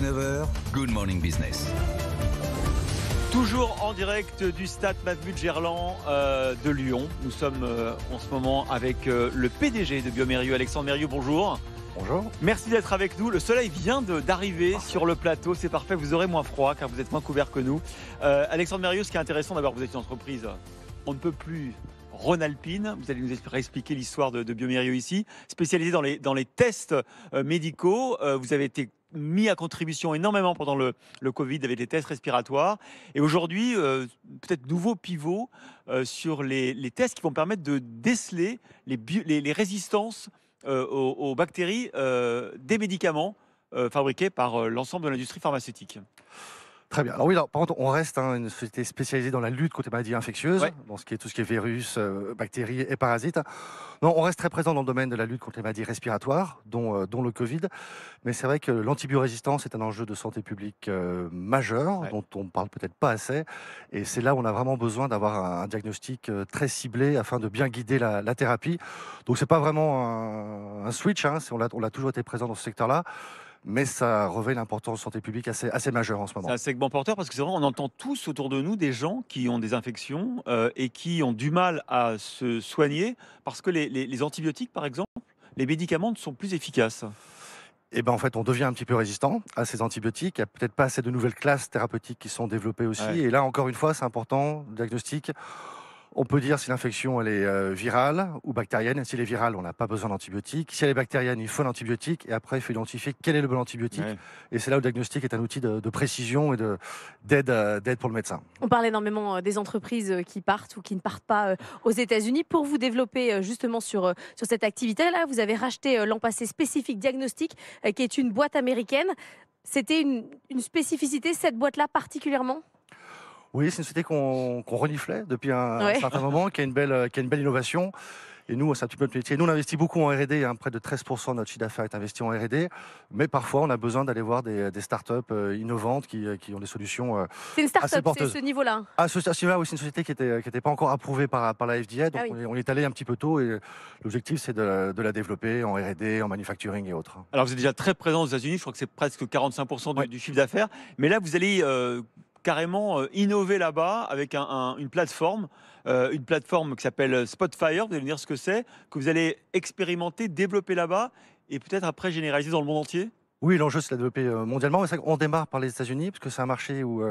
9h. Good Morning Business. Toujours en direct du stade Mahmoud Gerland euh, de Lyon. Nous sommes euh, en ce moment avec euh, le PDG de Biomérieux, Alexandre Mérieux. Bonjour. Bonjour. Merci d'être avec nous. Le soleil vient d'arriver sur le plateau. C'est parfait. Vous aurez moins froid car vous êtes moins couvert que nous. Alexandre Mérieux, ce qui est intéressant, d'abord, vous êtes une entreprise. On ne peut plus Rhône-Alpine. Vous allez nous expliquer l'histoire de, de Biomérieux ici, spécialisé dans les, dans les tests médicaux. vous avez été mis à contribution énormément pendant le, le Covid avec les tests respiratoires. Et aujourd'hui, euh, peut-être nouveau pivot euh, sur les, tests qui vont permettre de déceler les, les, résistances euh, aux, bactéries des médicaments fabriqués par l'ensemble de l'industrie pharmaceutique. Très bien. Alors oui, par contre, on reste hein, une société spécialisée dans la lutte contre les maladies infectieuses, dans ce qui est tout ce qui est virus, euh, bactéries et parasites. Non, on reste très présent dans le domaine de la lutte contre les maladies respiratoires, dont, euh, dont le Covid. Mais c'est vrai que l'antibiorésistance est un enjeu de santé publique euh, majeur, dont on parle peut-être pas assez. Et c'est là où on a vraiment besoin d'avoir un, diagnostic très ciblé afin de bien guider la, thérapie. Donc c'est pas vraiment un, switch, hein, on l'a toujours été présent dans ce secteur-là mais ça revêt l'importance santé publique assez, assez majeure en ce moment. C'est un segment porteur parce que c'est on entend tous autour de nous des gens qui ont des infections euh, et qui ont du mal à se soigner parce que les, antibiotiques, par exemple, les médicaments ne sont plus efficaces. Eh ben, en fait, on devient un petit peu résistant à ces antibiotiques. Il n'y a peut-être pas assez de nouvelles classes thérapeutiques qui sont développées aussi. Et là, encore une fois, c'est important, diagnostic, on peut dire si l'infection elle est euh, virale ou bactérienne. Si elle est virale, on n'a pas besoin d'antibiotiques. Si elle est bactérienne, il faut l'antibiotique. Et après, il faut identifier quel est le bon antibiotique. Et c'est là où le diagnostic est un outil de, précision et euh, d'aide pour le médecin. On parle énormément euh, des entreprises qui partent ou qui ne partent pas aux États-Unis. Pour vous développer justement sur, sur cette activité-là, vous avez racheté l'an passé Spécifique Diagnostic, qui est une boîte américaine. C'était une spécificité, cette boîte-là particulièrement oui, c'est une société qu'on reniflait depuis un, certain moment, qui a, une belle, euh, qui a une belle innovation. Et nous, c'est un petit peu métier. Nous, on investit beaucoup en R&D. Hein. près de 13% de notre chiffre d'affaires est investi en R&D. Mais parfois, on a besoin d'aller voir des, des, startups euh, innovantes euh, qui, ont des solutions C'est une startup, c'est ce niveau-là ah, c'est une société qui n'était qui était pas encore approuvée par, par la FDA. Donc, ah on, est, allé un petit peu tôt. Et l'objectif, c'est de, la développer en R&D, en manufacturing et autres. Alors, vous êtes déjà très présent aux États-Unis. Je crois que c'est presque 45% du, chiffre d'affaires. Mais là, vous allez carrément euh, innover là-bas avec une plateforme, euh, une plateforme qui s'appelle euh, Spotfire. Vous allez me dire ce que c'est, que vous allez expérimenter, développer là-bas et peut-être après généraliser dans le monde entier. Oui, l'enjeu c'est de développer mondialement. Mais on démarre par les États-Unis parce que c'est un marché où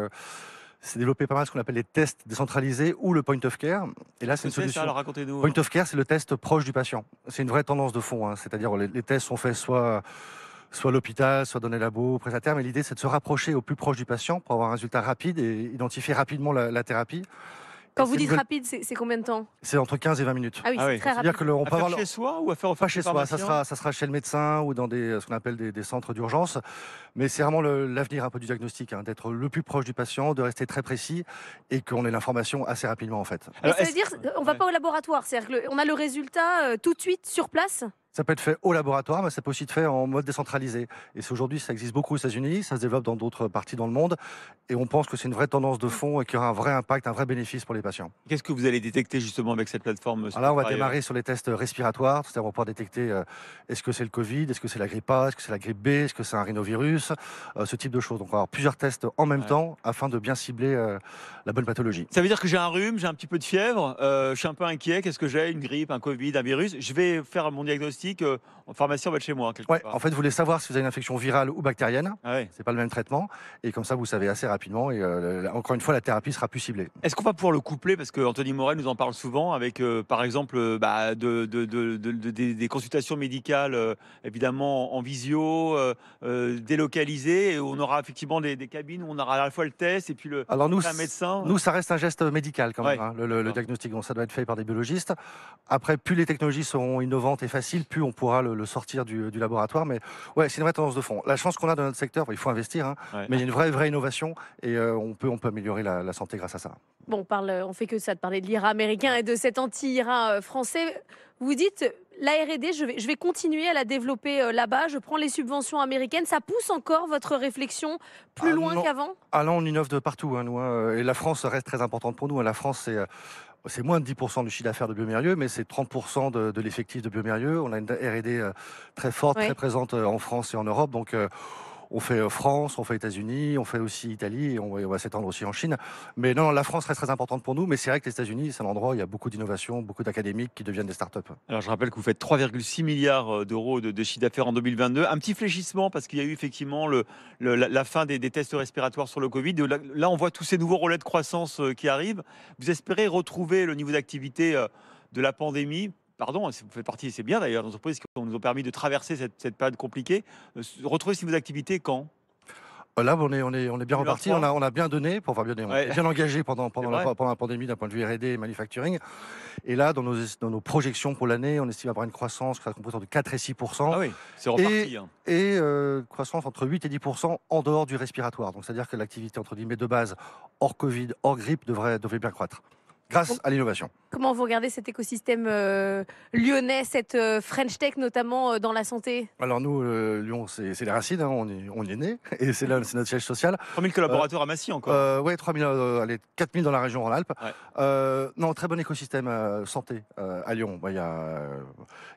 c'est développé pas mal ce qu'on appelle les tests décentralisés ou le point of care. Et là, c'est une solution. Point of care, c'est le test proche du patient. C'est une vraie tendance de fond. Hein. C'est-à-dire, les, tests sont faits soit soit l'hôpital, soit dans les labos, terre. Mais l'idée, c'est de se rapprocher au plus proche du patient pour avoir un résultat rapide et identifier rapidement la, thérapie. Quand vous dites rapide, c'est combien de temps C'est entre 15 et 20 minutes. Ah oui, ah c'est très rapide. -dire que le, on à peut faire chez soi ou à faire Pas chez soi, ça sera, chez le médecin ou dans ce qu'on appelle des, centres d'urgence. Mais c'est vraiment l'avenir un peu du diagnostic, hein, d'être le plus proche du patient, de rester très précis et qu'on ait l'information assez rapidement en fait. Mais ça veut dire on va pas au laboratoire, c'est-à-dire qu'on a le résultat euh, tout de suite sur place ça peut être fait au laboratoire, mais ça peut aussi être fait en mode décentralisé. Et c'est aujourd'hui, ça existe beaucoup aux États-Unis, ça se développe dans d'autres parties dans le monde. Et on pense que c'est une vraie tendance de fond et qu'il y aura un vrai impact, un vrai bénéfice pour les patients. Qu'est-ce que vous allez détecter justement avec cette plateforme Alors là, on va démarrer euh sur les tests respiratoires, c'est-à-dire on va pouvoir détecter euh, est-ce que c'est le Covid, est-ce que c'est la grippe A, est-ce que c'est la grippe B, est-ce que c'est un rhinovirus, euh, ce type de choses. Donc on va avoir plusieurs tests en même temps afin de bien cibler la bonne pathologie. Ça veut dire que j'ai un rhume, j'ai un petit peu de fièvre, je suis un peu inquiet, qu'est-ce que j'ai Une grippe, un Covid, un virus Je vais faire mon diagnostic euh, en pharmacie on va de chez moi. En fait, vous voulez savoir si vous avez une infection virale ou bactérienne. Ce n'est C'est pas le même traitement. Et comme ça, vous savez assez rapidement. Et euh, encore une fois, la thérapie sera plus ciblée. Est-ce qu'on va pouvoir le coupler Parce que Anthony Morel nous en parle souvent avec, euh, par exemple, bah, de, des, consultations médicales, évidemment en visio, délocalisées. Et on aura effectivement des, cabines où on aura à la fois le test et puis le. Alors nous, un médecin. Nous, ça reste un geste médical quand même. Hein, le, diagnostic, ça doit être fait par des biologistes. Après, plus les technologies seront innovantes et faciles, on pourra le, sortir du, laboratoire. Mais ouais, c'est une vraie tendance de fond. La chance qu'on a dans notre secteur, il faut investir, hein, mais une vraie, vraie innovation et euh, on, peut, on peut améliorer la, santé grâce à ça. Bon, on parle, on fait que ça de parler de l'IRA américain et de cet anti-IRA euh, français. Vous dites, la R&D, je vais, continuer à la développer euh, là-bas. Je prends les subventions américaines. Ça pousse encore votre réflexion plus ah loin qu'avant Ah on innove de partout, hein, nous. Hein, et la France reste très importante pour nous. La France, c'est c'est moins de 10% du chiffre d'affaires de Biomérieux, mais c'est 30% de, l'effectif de Biomérieux. On a une R&D euh, très forte, très présente euh, en France et en Europe. Donc, euh, on fait euh, France, on fait États-Unis, on fait aussi Italie, et on, va s'étendre aussi en Chine. Mais non, la France reste très importante pour nous, mais c'est vrai que les États-Unis, c'est un endroit où il y a beaucoup d'innovations, beaucoup d'académiques qui deviennent des startups. Alors je rappelle que vous faites 3,6 milliards euh, d'euros de, chiffre d'affaires en 2022. Un petit fléchissement parce qu'il y a eu effectivement la, fin des, tests respiratoires sur le Covid. là, on voit tous ces nouveaux relais de croissance euh, qui arrivent. Vous espérez retrouver le niveau d'activité de la pandémie pardon, vous faites partie, c'est bien d'ailleurs, d'entreprises qui nous ont permis de traverser cette, période compliquée. Euh, retrouvez si vos activités quand euh, Là, on est, bien reparti. On a, bien donné, pour bien on bien engagé pendant, la, pandémie d'un point de vue R&D et manufacturing. Et là, dans nos, projections pour l'année, on estime avoir une croissance composante de 4 et 6 Ah oui, c'est reparti. Et, hein. euh, croissance entre 8 et 10 en dehors du respiratoire. Donc, c'est-à-dire que l'activité, entre guillemets, de base, hors Covid, hors grippe, devrait, devrait bien croître grâce à l'innovation. Comment vous regardez cet écosystème euh, lyonnais, cette euh, French Tech notamment euh, dans la santé Alors nous, Lyon, c'est les racines, hein, on, on y est né, et c'est là c'est notre siège social. 3000 collaborateurs à Massy encore Oui, 3000, allez, 4000 dans la région en Alpes. non, très bon écosystème santé à Lyon. Bah, il y a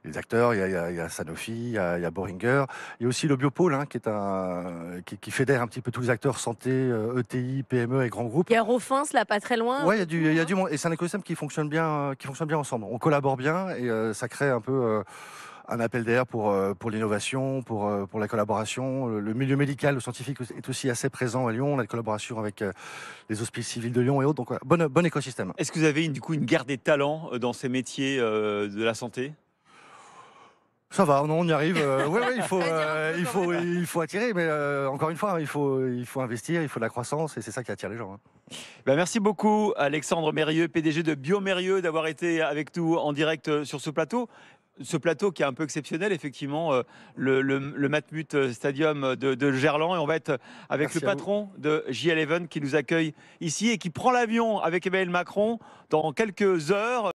les acteurs, il y, a Sanofi, il y, a Boringer, il y a aussi le Biopôle hein, qui, est un, qui, qui, fédère un petit peu tous les acteurs santé, ETI, e PME et grands groupes. Il y a Rofins là, pas très loin. Oui, il y a du monde et c'est un écosystème qui fonctionne bien, euh, qui fonctionne bien ensemble. On collabore bien et euh, ça crée un peu euh, un appel d'air pour, pour l'innovation, pour, pour la collaboration. Le, milieu médical, le scientifique est aussi assez présent à Lyon. On a des collaboration avec les hospices civils de Lyon et autres. Donc, bon, bon écosystème. Est-ce que vous avez du coup une guerre des talents dans ces métiers de la santé ça va, non, on y arrive. Euh, oui, il faut, euh, il faut, il faut attirer, mais euh, encore une fois, il faut, il faut investir, il faut de la croissance, et c'est ça qui attire les gens. Hein. Ben merci beaucoup, Alexandre Mérieux, PDG de Biomérieux, d'avoir été avec nous en direct sur ce plateau ce plateau qui est un peu exceptionnel, effectivement, le, Matmut Stadium de, Gerland. Et on va être avec le patron de J11 qui nous accueille ici et qui prend l'avion avec Emmanuel Macron dans quelques heures.